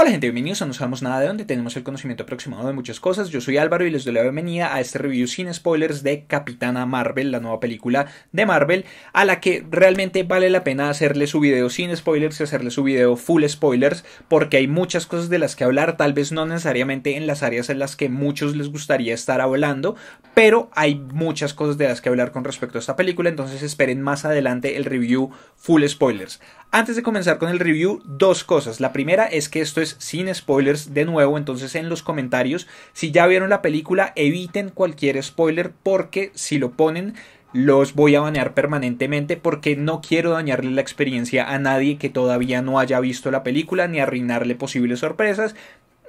Hola gente, bienvenidos a No Sabemos Nada de Dónde, tenemos el conocimiento aproximado de muchas cosas. Yo soy Álvaro y les doy la bienvenida a este review sin spoilers de Capitana Marvel, la nueva película de Marvel, a la que realmente vale la pena hacerle su video sin spoilers y hacerle su video full spoilers, porque hay muchas cosas de las que hablar, tal vez no necesariamente en las áreas en las que muchos les gustaría estar hablando, pero hay muchas cosas de las que hablar con respecto a esta película, entonces esperen más adelante el review full spoilers. Antes de comenzar con el review, dos cosas. La primera es que esto es sin spoilers de nuevo, entonces en los comentarios, si ya vieron la película, eviten cualquier spoiler porque si lo ponen los voy a banear permanentemente porque no quiero dañarle la experiencia a nadie que todavía no haya visto la película ni arruinarle posibles sorpresas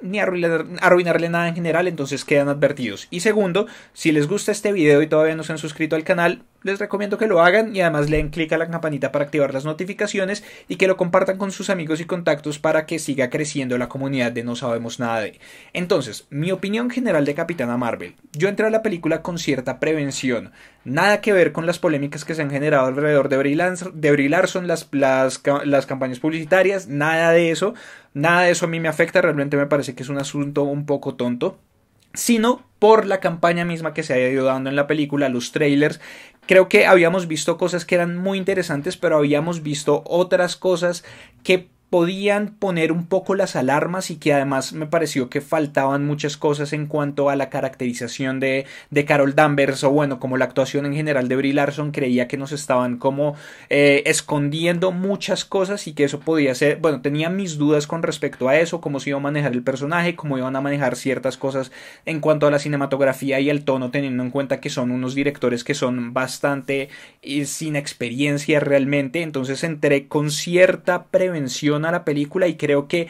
ni arruinarle nada en general, entonces quedan advertidos. Y segundo, si les gusta este video y todavía no se han suscrito al canal, les recomiendo que lo hagan y además le den clic a la campanita para activar las notificaciones y que lo compartan con sus amigos y contactos para que siga creciendo la comunidad de No Sabemos Nada de. Entonces, mi opinión general de Capitana Marvel. Yo entré a la película con cierta prevención, nada que ver con las polémicas que se han generado alrededor de Brie, de las, las campañas publicitarias, nada de eso, nada de eso a mí me afecta, realmente me parece que es un asunto un poco tonto, sino por la campaña misma que se ha ido dando en la película, los trailers. Creo que habíamos visto cosas que eran muy interesantes, pero habíamos visto otras cosas que podían poner un poco las alarmas y que además me pareció que faltaban muchas cosas en cuanto a la caracterización de, Carol Danvers o bueno, como la actuación en general de Brie Larson creía que nos estaban como eh, escondiendo muchas cosas y que eso podía ser, bueno, tenía mis dudas con respecto a eso, cómo se iba a manejar el personaje, cómo iban a manejar ciertas cosas en cuanto a la cinematografía y el tono, teniendo en cuenta que son unos directores que son bastante eh, sin experiencia realmente, entonces entré con cierta prevención a la película y creo que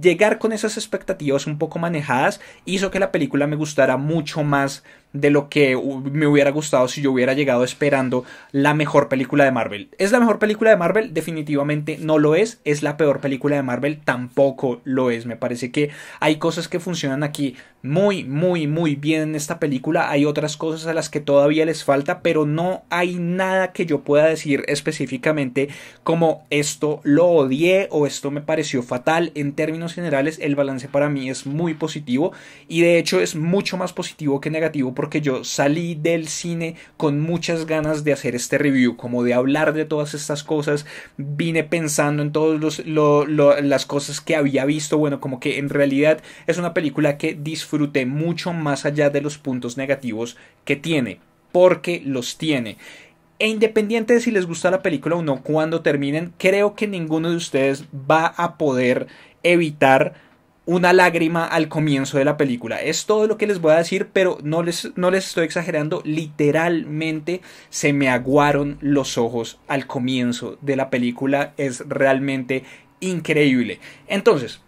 llegar con esas expectativas un poco manejadas hizo que la película me gustara mucho más de lo que me hubiera gustado si yo hubiera llegado esperando la mejor película de Marvel. ¿Es la mejor película de Marvel? Definitivamente no lo es. ¿Es la peor película de Marvel? Tampoco lo es. Me parece que hay cosas que funcionan aquí muy, muy, muy bien en esta película. Hay otras cosas a las que todavía les falta, pero no hay nada que yo pueda decir específicamente como esto lo odié o esto me pareció fatal. En términos generales, el balance para mí es muy positivo y de hecho es mucho más positivo que negativo porque yo salí del cine con muchas ganas de hacer este review, como de hablar de todas estas cosas. Vine pensando en todas los las cosas que había visto. Bueno, como que en realidad es una película que disfruté mucho más allá de los puntos negativos que tiene, porque los tiene. E independiente de si les gusta la película o no, cuando terminen, creo que ninguno de ustedes va a poder evitar una lágrima al comienzo de la película. Es todo lo que les voy a decir, pero no les, no les estoy exagerando. Literalmente se me aguaron los ojos al comienzo de la película. Es realmente increíble. Entonces,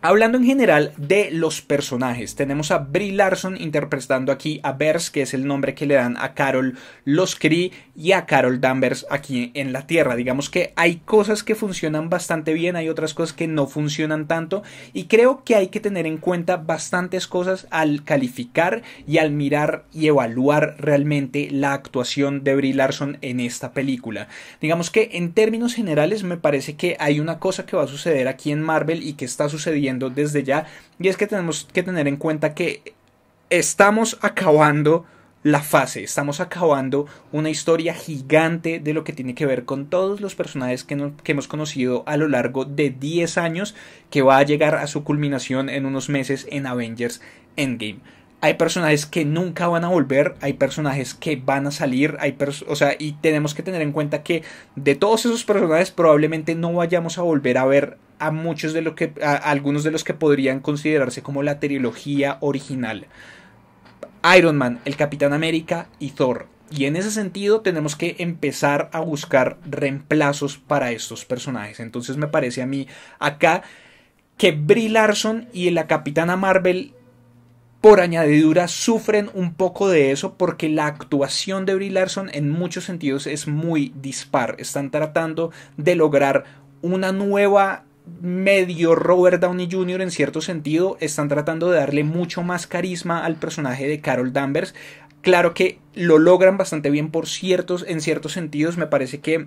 Hablando en general de los personajes, tenemos a Brie Larson interpretando aquí a Bers, que es el nombre que le dan a Carol los Cree y a Carol Danvers aquí en la Tierra. Digamos que hay cosas que funcionan bastante bien, hay otras cosas que no funcionan tanto y creo que hay que tener en cuenta bastantes cosas al calificar y al mirar y evaluar realmente la actuación de Brie Larson en esta película. Digamos que en términos generales me parece que hay una cosa que va a suceder aquí en Marvel y que está sucediendo desde ya. Y es que tenemos que tener en cuenta que estamos acabando la fase, estamos acabando una historia gigante de lo que tiene que ver con todos los personajes que, que, hemos conocido a lo largo de 10 años que va a llegar a su culminación en unos meses en Avengers Endgame hay personajes que nunca van a volver, hay personajes que van a salir, hay o sea, y tenemos que tener en cuenta que de todos esos personajes probablemente no vayamos a volver a ver a muchos de los que a algunos de los que podrían considerarse como la trilogía original. Iron Man, el Capitán América y Thor. Y en ese sentido tenemos que empezar a buscar reemplazos para estos personajes. Entonces me parece a mí acá que Brie Larson y la Capitana Marvel por añadidura sufren un poco de eso porque la actuación de Brie Larson en muchos sentidos es muy dispar. Están tratando de lograr una nueva medio Robert Downey Jr. en cierto sentido. Están tratando de darle mucho más carisma al personaje de Carol Danvers. Claro que lo logran bastante bien por ciertos, en ciertos sentidos. Me parece que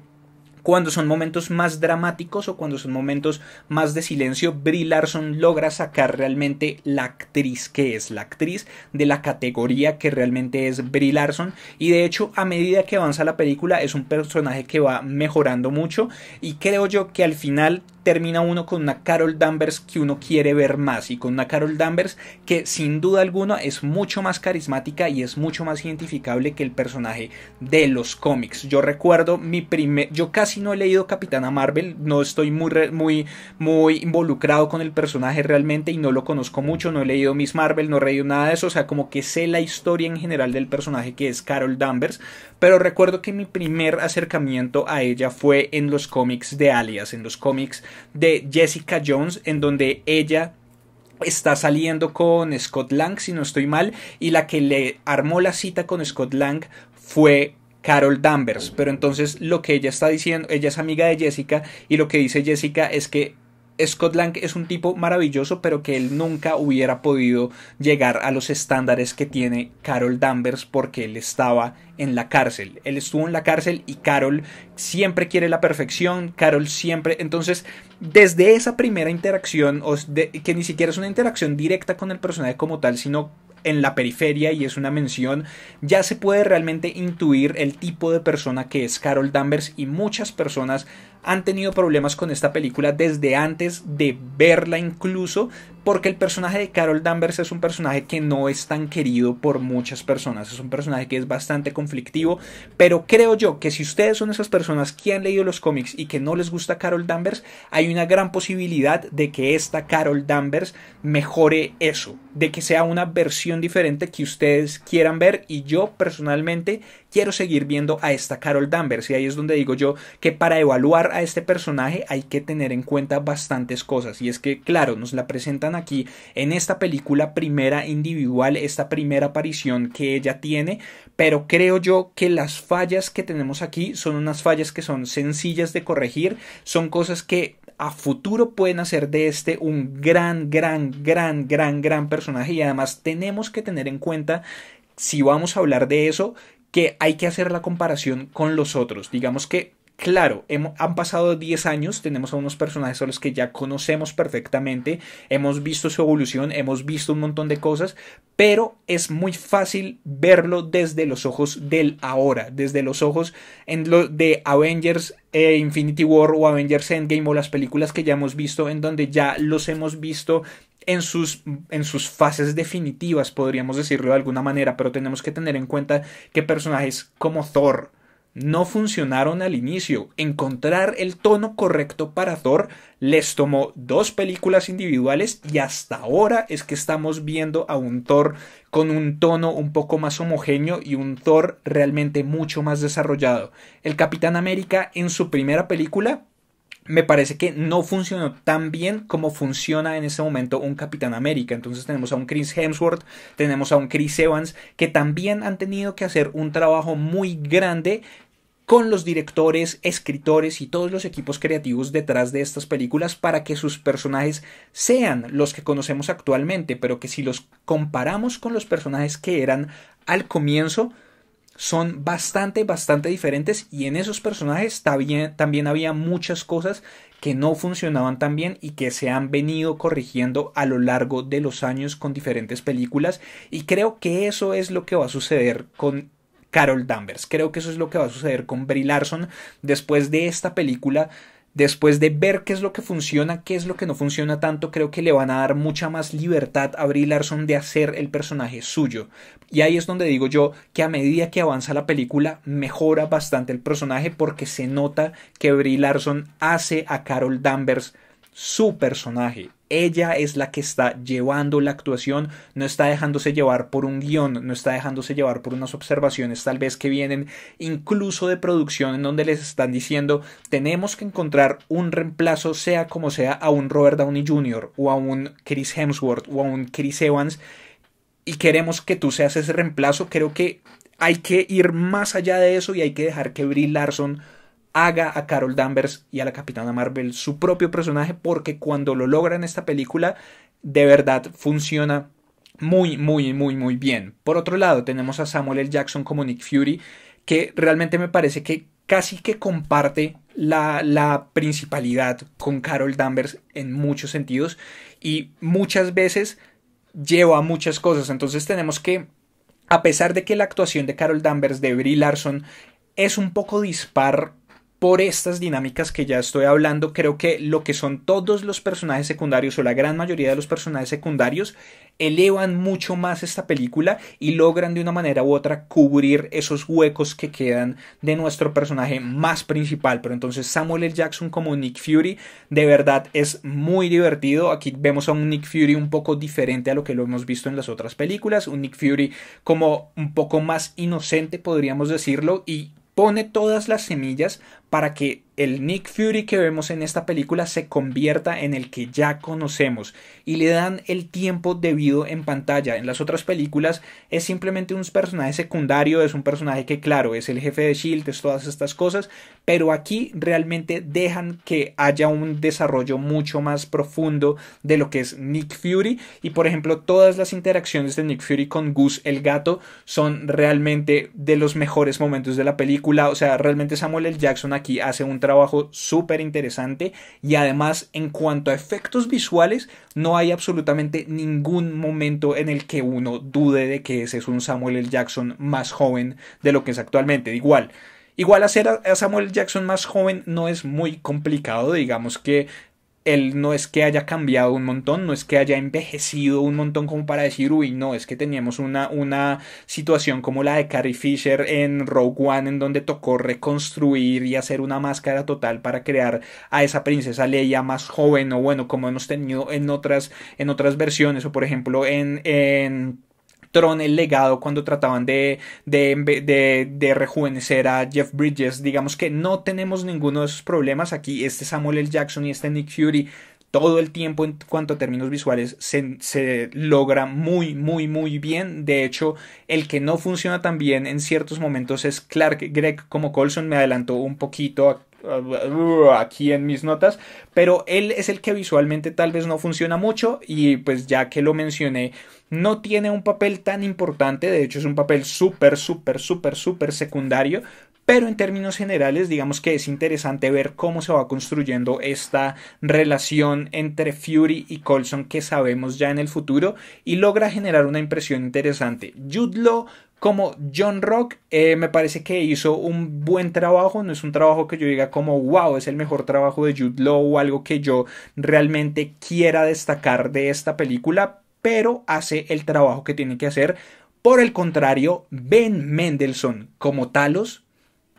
cuando son momentos más dramáticos o cuando son momentos más de silencio, Brie Larson logra sacar realmente la actriz que es, la actriz de la categoría que realmente es Brie Larson. Y de hecho, a medida que avanza la película, es un personaje que va mejorando mucho. Y creo yo que al final termina uno con una Carol Danvers que uno quiere ver más y con una Carol Danvers que sin duda alguna es mucho más carismática y es mucho más identificable que el personaje de los cómics. Yo recuerdo mi primer, yo casi no he leído Capitana Marvel, no estoy muy, muy, muy involucrado con el personaje realmente y no lo conozco mucho, no he leído Miss Marvel, no he leído nada de eso, o sea, como que sé la historia en general del personaje que es Carol Danvers, pero recuerdo que mi primer acercamiento a ella fue en los cómics de Alias, en los cómics de Jessica Jones, en donde ella está saliendo con Scott Lang, si no estoy mal, y la que le armó la cita con Scott Lang fue Carol Danvers. Pero entonces lo que ella está diciendo, ella es amiga de Jessica, y lo que dice Jessica es que Scott Lang es un tipo maravilloso, pero que él nunca hubiera podido llegar a los estándares que tiene Carol Danvers porque él estaba en la cárcel. Él estuvo en la cárcel y Carol siempre quiere la perfección, Carol siempre... Entonces, desde esa primera interacción, que ni siquiera es una interacción directa con el personaje como tal, sino en la periferia y es una mención, ya se puede realmente intuir el tipo de persona que es Carol Danvers y muchas personas han tenido problemas con esta película desde antes de verla incluso, porque el personaje de Carol Danvers es un personaje que no es tan querido por muchas personas, es un personaje que es bastante conflictivo, pero creo yo que si ustedes son esas personas que han leído los cómics y que no les gusta Carol Danvers, hay una gran posibilidad de que esta Carol Danvers mejore eso, de que sea una versión diferente que ustedes quieran ver y yo personalmente quiero seguir viendo a esta Carol Danvers. Y ahí es donde digo yo que para evaluar a este personaje hay que tener en cuenta bastantes cosas. Y es que, claro, nos la presentan aquí en esta película primera individual, esta primera aparición que ella tiene. Pero creo yo que las fallas que tenemos aquí son unas fallas que son sencillas de corregir. Son cosas que a futuro pueden hacer de este un gran, gran, gran, gran, gran personaje. Y además tenemos que tener en cuenta, si vamos a hablar de eso, que hay que hacer la comparación con los otros. Digamos que Claro, han pasado 10 años, tenemos a unos personajes a los que ya conocemos perfectamente, hemos visto su evolución, hemos visto un montón de cosas, pero es muy fácil verlo desde los ojos del ahora, desde los ojos en de Avengers eh, Infinity War o Avengers Endgame o las películas que ya hemos visto en donde ya los hemos visto en sus, en sus fases definitivas, podríamos decirlo de alguna manera, pero tenemos que tener en cuenta que personajes como Thor, no funcionaron al inicio. Encontrar el tono correcto para Thor les tomó dos películas individuales y hasta ahora es que estamos viendo a un Thor con un tono un poco más homogéneo y un Thor realmente mucho más desarrollado. El Capitán América en su primera película me parece que no funcionó tan bien como funciona en ese momento un Capitán América. Entonces tenemos a un Chris Hemsworth, tenemos a un Chris Evans, que también han tenido que hacer un trabajo muy grande con los directores, escritores y todos los equipos creativos detrás de estas películas para que sus personajes sean los que conocemos actualmente, pero que si los comparamos con los personajes que eran al comienzo, son bastante, bastante diferentes y en esos personajes también, había muchas cosas que no funcionaban tan bien y que se han venido corrigiendo a lo largo de los años con diferentes películas y creo que eso es lo que va a suceder con Carol Danvers. Creo que eso es lo que va a suceder con Brie Larson después de esta película después de ver qué es lo que funciona, qué es lo que no funciona tanto, creo que le van a dar mucha más libertad a Brie Larson de hacer el personaje suyo. Y ahí es donde digo yo que a medida que avanza la película mejora bastante el personaje porque se nota que Brie Larson hace a Carol Danvers su personaje ella es la que está llevando la actuación, no está dejándose llevar por un guión, no está dejándose llevar por unas observaciones tal vez que vienen incluso de producción en donde les están diciendo tenemos que encontrar un reemplazo sea como sea a un Robert Downey Jr. o a un Chris Hemsworth o a un Chris Evans y queremos que tú seas ese reemplazo, creo que hay que ir más allá de eso y hay que dejar que Brie Larson haga a Carol Danvers y a la Capitana Marvel su propio personaje porque cuando lo logra en esta película de verdad funciona muy muy muy muy bien. Por otro lado tenemos a Samuel L. Jackson como Nick Fury que realmente me parece que casi que comparte la, principalidad con Carol Danvers en muchos sentidos y muchas veces lleva muchas cosas. Entonces tenemos que, a pesar de que la actuación de Carol Danvers de Brie Larson es un poco dispar por estas dinámicas que ya estoy hablando, creo que lo que son todos los personajes secundarios o la gran mayoría de los personajes secundarios elevan mucho más esta película y logran de una manera u otra cubrir esos huecos que quedan de nuestro personaje más principal. Pero entonces Samuel L. Jackson como Nick Fury de verdad es muy divertido. Aquí vemos a un Nick Fury un poco diferente a lo que lo hemos visto en las otras películas. Un Nick Fury como un poco más inocente, podríamos decirlo, y pone todas las semillas para que el Nick Fury que vemos en esta película se convierta en el que ya conocemos y le dan el tiempo debido en pantalla. En las otras películas es simplemente un personaje secundario, es un personaje que claro, es el jefe de Shield, es todas estas cosas, pero aquí realmente dejan que haya un desarrollo mucho más profundo de lo que es Nick Fury y por ejemplo todas las interacciones de Nick Fury con Goose el gato son realmente de los mejores momentos de la película, o sea, realmente Samuel L. Jackson aquí hace un trabajo súper interesante y además en cuanto a efectos visuales no hay absolutamente ningún momento en el que uno dude de que ese es un Samuel L. Jackson más joven de lo que es actualmente. Igual, Igual hacer a Samuel Jackson más joven no es muy complicado, digamos que él no es que haya cambiado un montón, no es que haya envejecido un montón como para decir, uy, no, es que teníamos una, una situación como la de Carrie Fisher en Rogue One, en donde tocó reconstruir y hacer una máscara total para crear a esa princesa Leia más joven, o bueno, como hemos tenido en otras, en otras versiones, o por ejemplo en, en Tron el legado cuando trataban de, de, rejuvenecer a Jeff Bridges. Digamos que no tenemos ninguno de esos problemas aquí. Este Samuel L. Jackson y este Nick Fury todo el tiempo en cuanto a términos visuales se, se, logra muy, muy, muy bien. De hecho, el que no funciona tan bien en ciertos momentos es Clark Gregg como Colson. Me adelantó un poquito aquí en mis notas, pero él es el que visualmente tal vez no funciona mucho y pues ya que lo mencioné, no tiene un papel tan importante, de hecho es un papel súper, súper, súper, súper secundario, pero en términos generales digamos que es interesante ver cómo se va construyendo esta relación entre Fury y Colson que sabemos ya en el futuro y logra generar una impresión interesante. Jude como John Rock, eh, me parece que hizo un buen trabajo. No es un trabajo que yo diga como, wow, es el mejor trabajo de Jude Law o algo que yo realmente quiera destacar de esta película, pero hace el trabajo que tiene que hacer. Por el contrario, Ben Mendelssohn, como Talos,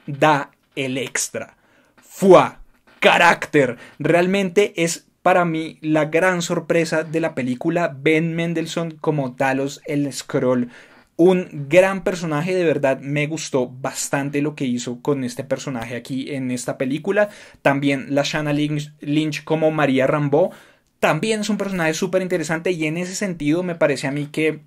da el extra. ¡Fua! ¡Carácter! Realmente es para mí la gran sorpresa de la película. Ben Mendelssohn como Talos, el scroll un gran personaje, de verdad me gustó bastante lo que hizo con este personaje aquí en esta película. También la Shanna Lynch, como María Rambo. También es un personaje súper interesante y en ese sentido me parece a mí que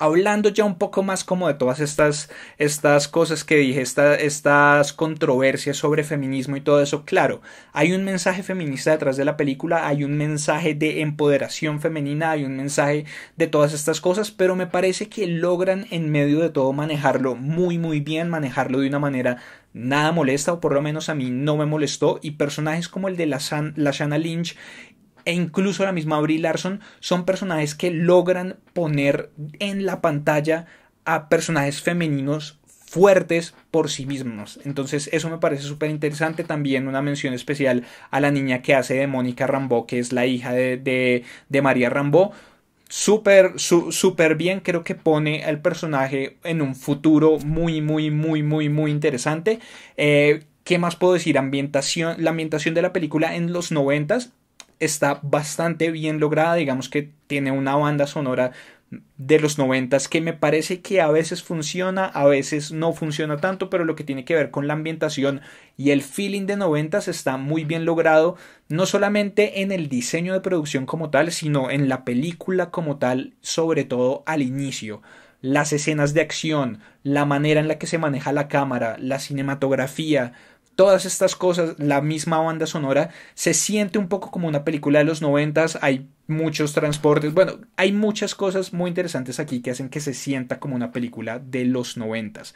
hablando ya un poco más como de todas estas, estas cosas que dije, estas controversias sobre feminismo y todo eso, claro, hay un mensaje feminista detrás de la película, hay un mensaje de empoderación femenina, hay un mensaje de todas estas cosas, pero me parece que logran en medio de todo manejarlo muy muy bien, manejarlo de una manera nada molesta, o por lo menos a mí no me molestó, y personajes como el de la, la Lynch e incluso la misma Brie Larson son personajes que logran poner en la pantalla a personajes femeninos fuertes por sí mismos. Entonces eso me parece súper interesante. También una mención especial a la niña que hace de Mónica Rambó, que es la hija de, de, María Rambó. Súper, súper bien, creo que pone al personaje en un futuro muy, muy, muy, muy, muy interesante. Eh, ¿Qué más puedo decir? Ambientación, la ambientación de la película en los noventas está bastante bien lograda, digamos que tiene una banda sonora de los noventas que me parece que a veces funciona, a veces no funciona tanto, pero lo que tiene que ver con la ambientación y el feeling de noventas está muy bien logrado, no solamente en el diseño de producción como tal, sino en la película como tal, sobre todo al inicio. Las escenas de acción, la manera en la que se maneja la cámara, la cinematografía, todas estas cosas, la misma banda sonora, se siente un poco como una película de los noventas, hay muchos transportes, bueno, hay muchas cosas muy interesantes aquí que hacen que se sienta como una película de los noventas.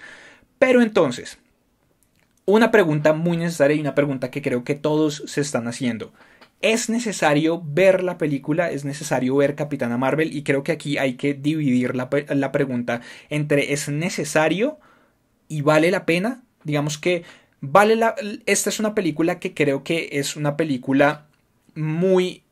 Pero entonces, una pregunta muy necesaria y una pregunta que creo que todos se están haciendo. Es necesario ver la película, es necesario ver Capitana Marvel y creo que aquí hay que dividir la, la pregunta entre es necesario y vale la pena. Digamos que Vale esta es una película que creo que es una película muy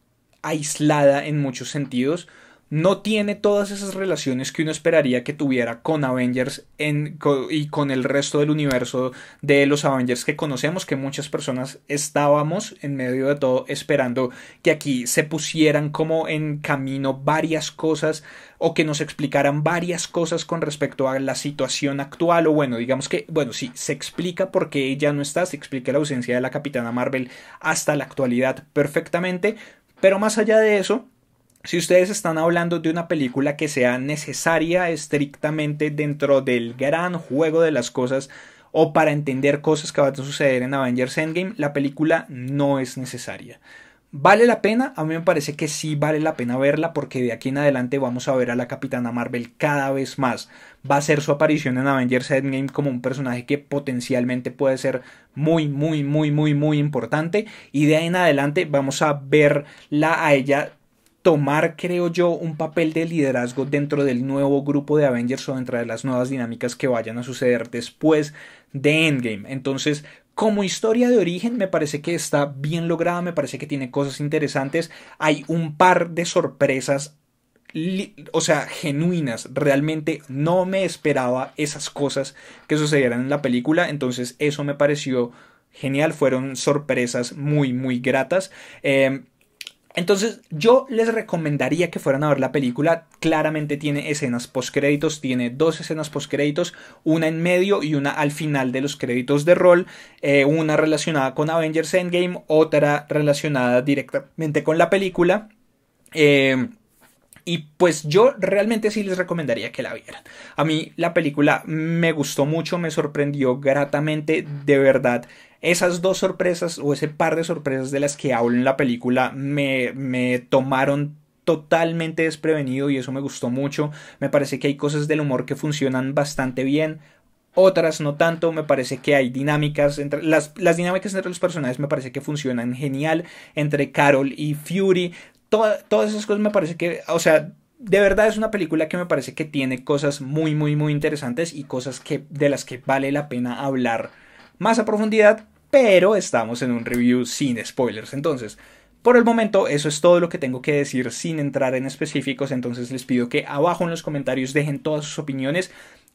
aislada en muchos sentidos no tiene todas esas relaciones que uno esperaría que tuviera con Avengers en, y con el resto del universo de los Avengers que conocemos, que muchas personas estábamos en medio de todo esperando que aquí se pusieran como en camino varias cosas o que nos explicaran varias cosas con respecto a la situación actual o bueno, digamos que, bueno, sí, se explica por qué ella no está, se explica la ausencia de la capitana Marvel hasta la actualidad perfectamente, pero más allá de eso, si ustedes están hablando de una película que sea necesaria estrictamente dentro del gran juego de las cosas o para entender cosas que van a suceder en Avengers Endgame, la película no es necesaria. ¿Vale la pena? A mí me parece que sí vale la pena verla porque de aquí en adelante vamos a ver a la Capitana Marvel cada vez más. Va a ser su aparición en Avengers Endgame como un personaje que potencialmente puede ser muy, muy, muy, muy, muy importante. Y de ahí en adelante vamos a verla a ella tomar, creo yo, un papel de liderazgo dentro del nuevo grupo de Avengers o dentro de las nuevas dinámicas que vayan a suceder después de Endgame. Entonces, como historia de origen, me parece que está bien lograda, me parece que tiene cosas interesantes. Hay un par de sorpresas o sea, genuinas. Realmente no me esperaba esas cosas que sucedieran en la película. Entonces eso me pareció genial. Fueron sorpresas muy, muy gratas. Em, entonces, yo les recomendaría que fueran a ver la película. Claramente tiene escenas postcréditos, tiene dos escenas postcréditos, una en medio y una al final de los créditos de rol, eh, una relacionada con Avengers Endgame, otra relacionada directamente con la película. Eh, y pues yo realmente sí les recomendaría que la vieran. A mí la película me gustó mucho, me sorprendió gratamente, de verdad. Esas dos sorpresas o ese par de sorpresas de las que hablo en la película me, me tomaron totalmente desprevenido y eso me gustó mucho. Me parece que hay cosas del humor que funcionan bastante bien otras no tanto, me parece que hay dinámicas entre las, las, dinámicas entre los personajes me parece que funcionan genial entre Carol y Fury, todas esas cosas me parece que, o sea, de verdad es una película que me parece que tiene cosas muy, muy, muy interesantes y cosas que, de las que vale la pena hablar más a profundidad, pero estamos en un review sin spoilers. Entonces, por el momento, eso es todo lo que tengo que decir sin entrar en específicos, entonces les pido que abajo en los comentarios dejen todas sus opiniones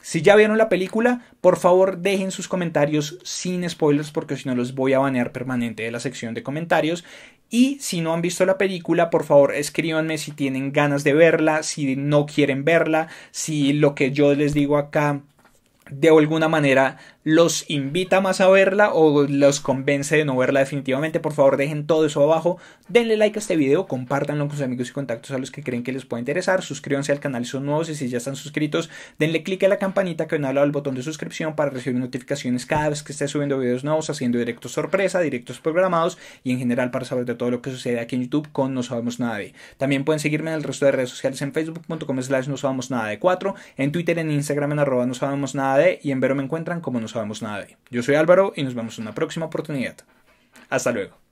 si ya vieron la película, por favor dejen sus comentarios sin spoilers porque si no los voy a banear permanente de la sección de comentarios. Y si no han visto la película, por favor escríbanme si tienen ganas de verla, si no quieren verla, si lo que yo les digo acá de alguna manera los invita más a verla o los convence de no verla definitivamente. Por favor, dejen todo eso abajo. Denle like a este video, compártanlo con sus amigos y contactos a los que creen que les puede interesar. Suscríbanse al canal si son nuevos y si ya están suscritos, denle click a la campanita que ven al lado del botón de suscripción para recibir notificaciones cada vez que esté subiendo videos nuevos, haciendo directos sorpresa, directos programados y en general para saber de todo lo que sucede aquí en YouTube con No Sabemos Nada de. También pueden seguirme en el resto de redes sociales en facebook.com slash no sabemos nada de 4, en Twitter, en Instagram en arroba no sabemos nada de y en Vero me encuentran como no sabemos sabemos nada de. Yo soy Álvaro y nos vemos en una próxima oportunidad. Hasta luego.